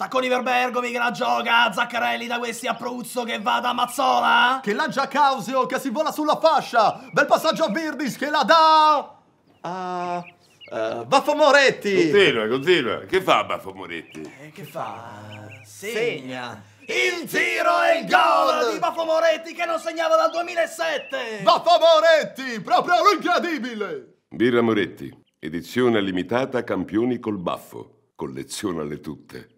Tacconi Verbergo, la gioca, Zaccarelli da questi a Pruzzo che va da Mazzola. Che lancia Causio che si vola sulla fascia. Bel passaggio a Virdis che la dà... A... Uh, Baffo Moretti! Continua, continua. Che fa Baffo Moretti? Eh, che fa? Segna. Il tiro e il gol di Baffo Moretti che non segnava dal 2007! Baffo Moretti! Proprio incredibile! Birra Moretti, edizione limitata campioni col baffo. Collezionale tutte.